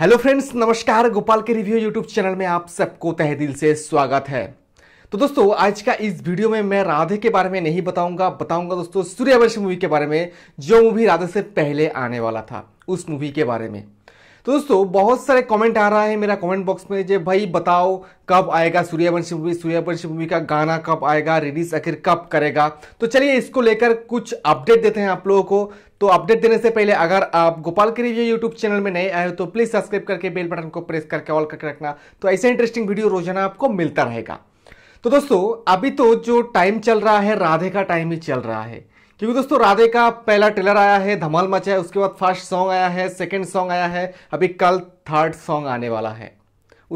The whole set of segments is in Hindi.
हेलो फ्रेंड्स नमस्कार गोपाल के रिव्यू यूट्यूब चैनल में आप सबको तह दिल से स्वागत है तो दोस्तों आज का इस वीडियो में मैं राधे के बारे में नहीं बताऊंगा बताऊंगा दोस्तों सूर्यवंश मूवी के बारे में जो मूवी राधे से पहले आने वाला था उस मूवी के बारे में तो दोस्तों बहुत सारे कमेंट आ रहा है मेरा कमेंट बॉक्स में जो भाई बताओ कब आएगा सूर्यवंशी मूवी सूर्यवंशी मूवी का गाना कब आएगा रिलीज आखिर कब करेगा तो चलिए इसको लेकर कुछ अपडेट देते हैं आप लोगों को तो अपडेट देने से पहले अगर आप गोपाल के रिव्यू यूट्यूब चैनल में नए आए हो तो प्लीज सब्सक्राइब करके बेल बटन को प्रेस करके ऑल करके रखना तो ऐसे इंटरेस्टिंग वीडियो रोजाना आपको मिलता रहेगा तो दोस्तों अभी तो जो टाइम चल रहा है राधे का टाइम ही चल रहा है क्योंकि दोस्तों राधे का पहला ट्रेलर आया है धमाल मचा है उसके बाद फर्स्ट सॉन्ग आया है सेकंड सॉन्ग आया है अभी कल थर्ड सॉन्ग आने वाला है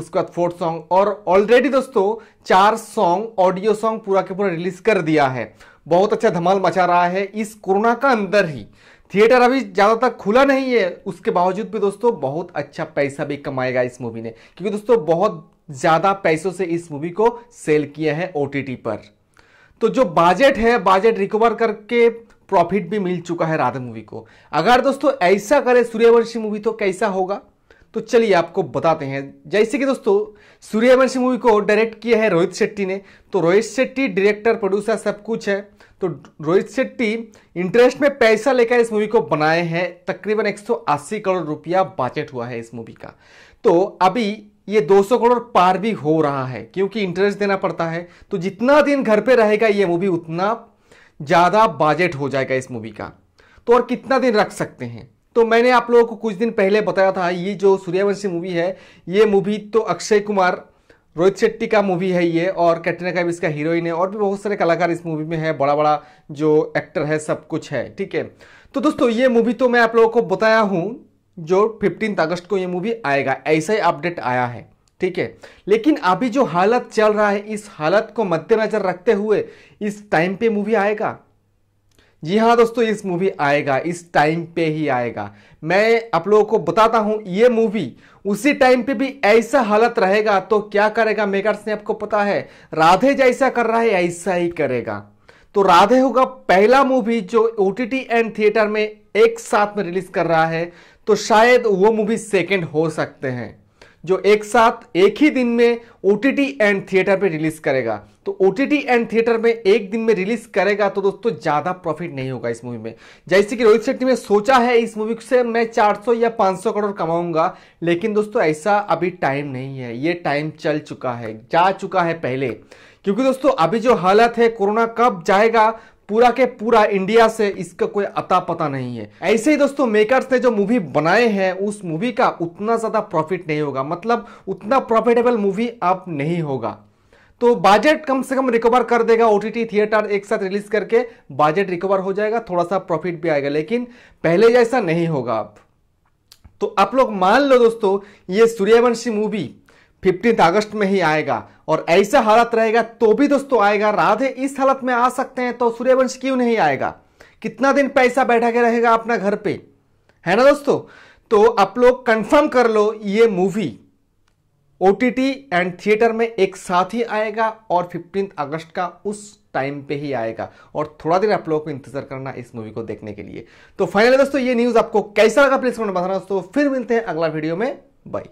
उसके बाद फोर्थ सॉन्ग और ऑलरेडी दोस्तों चार सॉन्ग ऑडियो सॉन्ग पूरा के पूरा रिलीज कर दिया है बहुत अच्छा धमाल मचा रहा है इस कोरोना का अंदर ही थिएटर अभी ज़्यादातर खुला नहीं है उसके बावजूद भी दोस्तों बहुत अच्छा पैसा भी कमाएगा इस मूवी ने क्योंकि दोस्तों बहुत ज़्यादा पैसों से इस मूवी को सेल किया है ओ पर तो जो बजट है बजट रिकवर करके प्रॉफिट भी मिल चुका है राधा मूवी को अगर दोस्तों ऐसा करे सूर्यवंशी मूवी तो कैसा होगा तो चलिए आपको बताते हैं जैसे कि दोस्तों सूर्यवंशी मूवी को डायरेक्ट किया है रोहित शेट्टी ने तो रोहित शेट्टी डायरेक्टर प्रोड्यूसर सब कुछ है तो रोहित शेट्टी इंटरेस्ट में पैसा लेकर इस मूवी को बनाए हैं तकरीबन 180 करोड़ रुपया बजट हुआ है इस मूवी का तो अभी ये 200 करोड़ पार भी हो रहा है क्योंकि इंटरेस्ट देना पड़ता है तो जितना दिन घर पे रहेगा ये मूवी उतना ज़्यादा बजट हो जाएगा इस मूवी का तो और कितना दिन रख सकते हैं तो मैंने आप लोगों को कुछ दिन पहले बताया था ये जो सूर्यवंशी मूवी है ये मूवी तो अक्षय कुमार रोहित शेट्टी का मूवी है ये और कैटरीना कैफ इसका हीरोइन है और भी बहुत सारे कलाकार इस मूवी में है बड़ा बड़ा जो एक्टर है सब कुछ है ठीक है तो दोस्तों ये मूवी तो मैं आप लोगों को बताया हूँ जो फिफ्टीन अगस्त को ये मूवी आएगा ऐसा ही अपडेट आया है ठीक है लेकिन अभी जो हालत चल रहा है इस हालत को मद्देनजर रखते हुए इस टाइम पे मूवी आएगा जी हाँ दोस्तों इस मूवी आएगा इस टाइम पे ही आएगा मैं आप लोगों को बताता हूँ ये मूवी उसी टाइम पे भी ऐसा हालत रहेगा तो क्या करेगा मेकर्स ने आपको पता है राधे जैसा कर रहा है ऐसा ही करेगा तो राधे होगा पहला मूवी जो ओ एंड थिएटर में एक साथ में रिलीज कर रहा है तो शायद वो मूवी सेकेंड हो सकते हैं जो एक साथ एक ही दिन में ओ एंड थिएटर पे रिलीज करेगा तो ओ एंड थिएटर में एक दिन में रिलीज करेगा तो दोस्तों ज़्यादा प्रॉफिट नहीं होगा इस मूवी में जैसे कि रोहित शेट्टी ने सोचा है इस मूवी से मैं 400 या 500 करोड़ कमाऊंगा लेकिन दोस्तों ऐसा अभी टाइम नहीं है ये टाइम चल चुका है जा चुका है पहले क्योंकि दोस्तों अभी जो हालत है कोरोना कब जाएगा पूरा के पूरा इंडिया से इसका कोई अता पता नहीं है ऐसे ही दोस्तों मेकर्स ने जो मूवी बनाए हैं उस मूवी का उतना ज़्यादा प्रॉफिट नहीं होगा मतलब उतना प्रॉफिटेबल मूवी अब नहीं होगा तो बजट कम से कम रिकवर कर देगा ओटीटी थिएटर एक साथ रिलीज करके बजट रिकवर हो जाएगा थोड़ा सा प्रॉफिट भी आएगा लेकिन पहले जैसा नहीं होगा अब तो आप लोग मान लो दोस्तों ये सूर्यवंशी मूवी फिफ्टीन अगस्त में ही आएगा और ऐसा हालत रहेगा तो भी दोस्तों आएगा राधे इस हालत में आ सकते हैं तो सूर्यवंश क्यों नहीं आएगा कितना दिन पैसा बैठा के रहेगा अपना घर पे है ना दोस्तों तो आप लोग कंफर्म कर लो ये मूवी ओ एंड थिएटर में एक साथ ही आएगा और फिफ्टीन अगस्त का उस टाइम पे ही आएगा और थोड़ा देर आप लोगों को इंतजार करना इस मूवी को देखने के लिए तो फाइनली दोस्तों ये न्यूज़ आपको कैसा लगा प्लीज़ कमेंट बताना दोस्तों फिर मिलते हैं अगला वीडियो में बाई